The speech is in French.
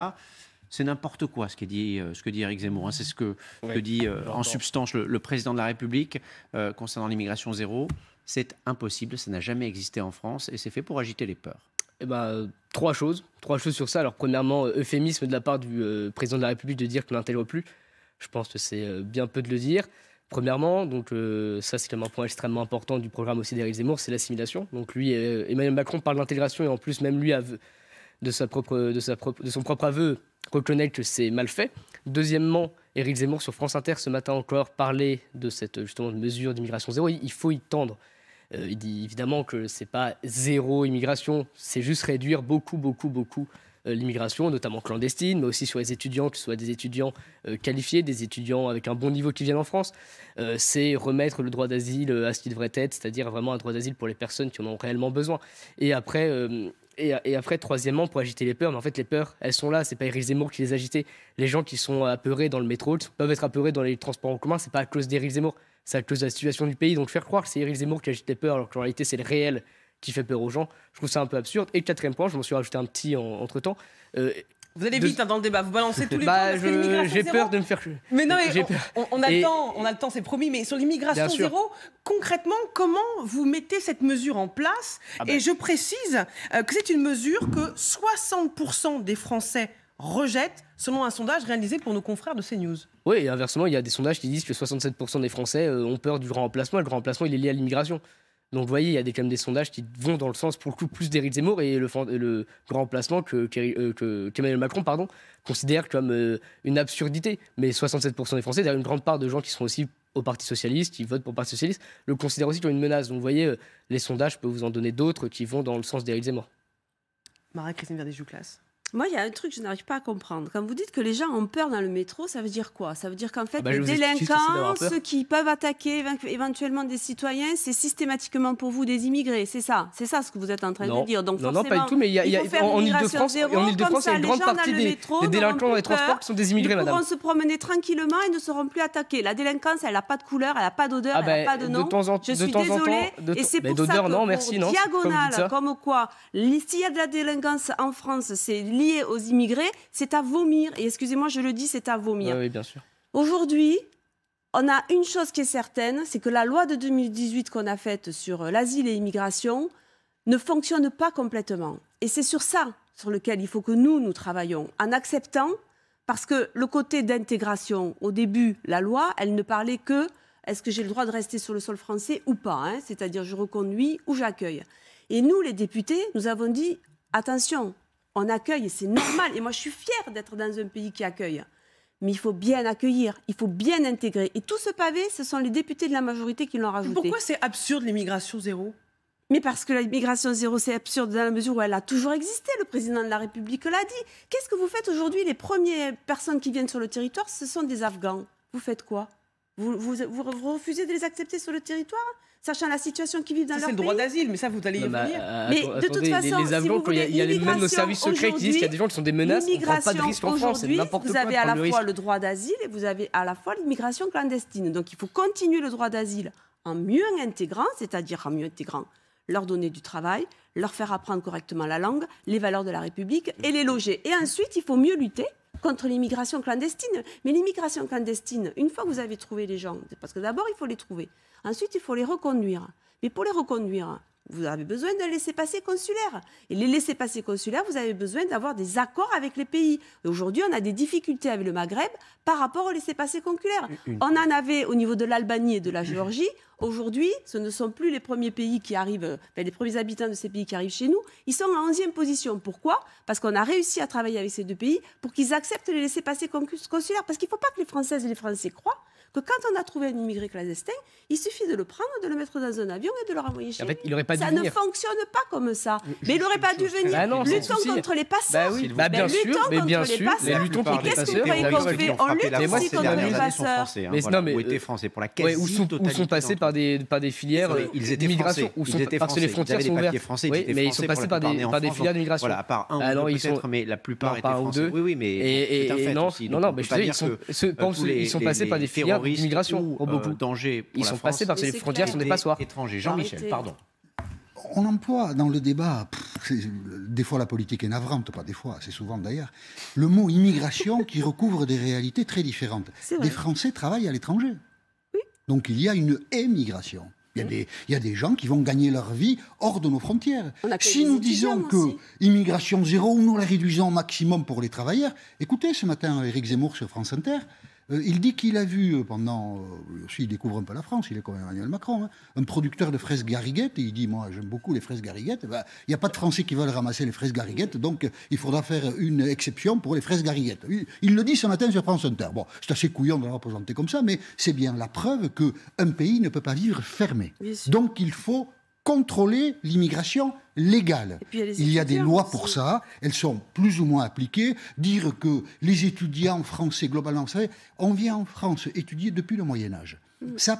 Ah, c'est n'importe quoi ce, dit, euh, ce que dit Eric Zemmour. Hein. C'est ce que, dit euh, en substance le, président de la République euh, concernant l'immigration zéro. C'est impossible, ça n'a jamais existé en France et c'est fait pour agiter les peurs. Eh ben, trois choses. Trois choses sur ça. Alors, premièrement, euphémisme de la part du président de la République de dire qu'on n'intègre plus. Je pense que c'est bien peu de le dire. Premièrement, donc ça c'est un point extrêmement important du programme aussi d'Éric Zemmour, c'est l'assimilation. Donc lui, Emmanuel Macron parle d'intégration et en plus même lui a de, sa propre, de, sa propre, de son propre aveu, reconnaît que c'est mal fait. Deuxièmement, Éric Zemmour sur France Inter ce matin encore parlait de cette justement de mesure d'immigration zéro. Il faut y tendre. Euh, il dit évidemment que c'est pas zéro immigration, c'est juste réduire beaucoup, beaucoup, beaucoup euh, l'immigration, notamment clandestine, mais aussi sur les étudiants, que ce soit des étudiants euh, qualifiés, des étudiants avec un bon niveau qui viennent en France. c'est remettre le droit d'asile à ce qu'il devrait être, c'est-à-dire vraiment un droit d'asile pour les personnes qui en ont réellement besoin. Et après, et, après, troisièmement, pour agiter les peurs, mais en fait, les peurs, elles sont là. C'est pas Éric Zemmour qui les agitait. Les gens qui sont apeurés dans le métro peuvent être apeurés dans les transports en commun. C'est pas à cause d'Éric Zemmour, c'est à cause de la situation du pays. Donc faire croire que c'est Éric Zemmour qui agitait les peurs, alors qu'en réalité, c'est le réel qui fait peur aux gens, je trouve ça un peu absurde. Et quatrième point, je m'en suis rajouté un petit entre temps. Euh, vous allez vite hein, dans le débat, vous balancez tous les bah, J'ai peur de me faire. Mais non, on, on, a le temps, on a le temps, c'est promis. Mais sur l'immigration zéro, concrètement, comment vous mettez cette mesure en place ah Et ben. je précise euh, que c'est une mesure que 60% des Français rejettent, selon un sondage réalisé pour nos confrères de CNews. Oui, et inversement, il y a des sondages qui disent que 67% des Français euh, ont peur du grand remplacement. Le grand remplacement, il est lié à l'immigration. Donc vous voyez, il y a des, quand même des sondages qui vont dans le sens, pour le coup, plus d'Éric Zemmour et le, grand placement que, euh, que, Macron pardon, considère comme euh, une absurdité. Mais 67% des Français, d'ailleurs une grande part de gens qui sont aussi au Parti Socialiste, qui votent pour le Parti Socialiste, le considèrent aussi comme une menace. Donc vous voyez, euh, les sondages, je peux vous en donner d'autres qui vont dans le sens d'Éric Zemmour. Marie-Christine Verdi-Jouclas moi, il y a un truc que je n'arrive pas à comprendre. Quand vous dites que les gens ont peur dans le métro, ça veut dire quoi Ça veut dire qu'en fait, ah ben, les délinquants, ceux qui peuvent attaquer éventuellement des citoyens, c'est systématiquement pour vous des immigrés. C'est ça, c'est ça ce que vous êtes en train de dire. Donc, non, non, pas du tout. Mais y a, y en Ile-de-France, il y a une grande partie des, délinquants dans les transports qui sont des immigrés, madame. Ils pourront se promener tranquillement et ne seront plus attaqués. La délinquance, elle n'a pas de couleur, elle n'a pas d'odeur, ah elle n'a ben, pas de nom. De temps en, je suis désolée. Et c'est pour ça que diagonale, comme quoi, s'il y a de la délinquance en France, c'est liées aux immigrés, c'est à vomir. Et excusez-moi, je le dis, c'est à vomir. Oui, bien sûr. Aujourd'hui, on a une chose qui est certaine, c'est que la loi de 2018 qu'on a faite sur euh, l'asile et l'immigration ne fonctionne pas complètement. Et c'est sur ça sur lequel il faut que nous, nous travaillons, en acceptant, parce que le côté d'intégration, au début, la loi, elle ne parlait que est-ce que j'ai le droit de rester sur le sol français ou pas, hein c'est-à-dire je reconduis ou j'accueille. Et nous, les députés, nous avons dit attention, on accueille, c'est normal. Et moi, je suis fière d'être dans un pays qui accueille. Mais il faut bien accueillir, il faut bien intégrer. Et tout ce pavé, ce sont les députés de la majorité qui l'ont rajouté. Pourquoi c'est absurde l'immigration zéro mais parce que l'immigration zéro, c'est absurde dans la mesure où elle a toujours existé. Le président de la République l'a dit. Qu'est-ce que vous faites aujourd'hui Les premières personnes qui viennent sur le territoire, ce sont des Afghans. Vous faites quoi vous refusez de les accepter sur le territoire sachant la situation qu'ils vivent dans leur pays. C'est le droit d'asile, mais ça, vous allez y revenir. mais euh, de toute façon, les, si vous il y, a les mêmes services secrets qui disent qu'il y a des gens qui sont des menaces, on prend pas de risque en France, c'est n'importe quoi. Vous avez à la fois le droit d'asile et vous avez à la fois l'immigration clandestine. Donc il faut continuer le droit d'asile en mieux intégrant, c'est-à-dire en mieux intégrant leur donner du travail, leur faire apprendre correctement la langue, les valeurs de la République et les loger. Et ensuite, il faut mieux lutter contre l'immigration clandestine. Mais l'immigration clandestine, une fois que vous avez trouvé les gens, parce que d'abord, il faut les trouver. Ensuite, il faut les reconduire. Mais pour les reconduire, vous avez besoin de laissez-passer consulaire. Et les laissez-passer consulaires, vous avez besoin d'avoir des accords avec les pays. Aujourd'hui, on a des difficultés avec le Maghreb par rapport aux laissez-passer consulaires. On en avait au niveau de l'Albanie et de la Géorgie. Aujourd'hui, ce ne sont plus les premiers pays qui arrivent, euh, les premiers habitants de ces pays qui arrivent chez nous. Ils sont en 11e position. Pourquoi Parce qu'on a réussi à travailler avec ces deux pays pour qu'ils acceptent les laisser passer consulaires. Parce qu'il ne faut pas que les Françaises et les Français croient que quand on a trouvé un immigré clandestin, il suffit de le prendre, de le mettre dans un avion et de le renvoyer chez en pas Ça ne fonctionne pas comme ça. Mais il n'aurait pas dû venir. Ah luttons contre les passeurs. Bah oui, bah, bien sûr, mais luttons contre les passeurs. Qu'est-ce qu'on fait On lutte aussi contre les passeurs. Mais non, euh, français pour hein, la quasi Où sont passés par pas des, des filières d'immigration. Ils euh, étaient français. Parce que les frontières sont ouvertes. mais ils sont passés par des, filières d'immigration. Voilà, à part un ou deux peut-être, mais la plupart étaient français. Oui, oui, mais c'est un fait non, non, non, mais je dis, euh, ils sont passés par des filières d'immigration. Beaucoup. Euh, Danger ils sont passés parce que les frontières sont des passoires. Étrangers. Jean-Michel, pardon on emploie dans le débat, des fois la politique est navrante, pas des fois, c'est souvent d'ailleurs, le mot immigration qui recouvre des réalités très différentes. Des Français travaillent à l'étranger. Donc il y a une émigration. Il y, a mmh. des, il y, a des, gens qui vont gagner leur vie hors de nos frontières. Si nous disons que l'immigration immigration zéro, nous la réduisons au maximum pour les travailleurs, écoutez, ce matin, Eric Zemmour sur France Inter, euh, il dit qu'il a vu euh, pendant, euh, aussi s'il découvre un peu la France, il est comme Emmanuel Macron, hein, un producteur de fraises gariguettes, et il dit, moi j'aime beaucoup les fraises gariguettes, eh ben, il n'y a pas de Français qui veulent ramasser les fraises gariguettes, donc il faudra faire une exception pour les fraises gariguettes. Il, le dit ce matin sur France Inter. Bon, c'est assez couillon de l'avoir présenté comme ça, mais c'est bien la preuve qu'un pays ne peut pas vivre fermé. Donc il faut contrôler l'immigration légale. il, y a des lois pour ça, elles sont plus ou moins appliquées. Dire que les étudiants français, globalement, vous on vient en France étudier depuis le Moyen Âge. Mm. Ça,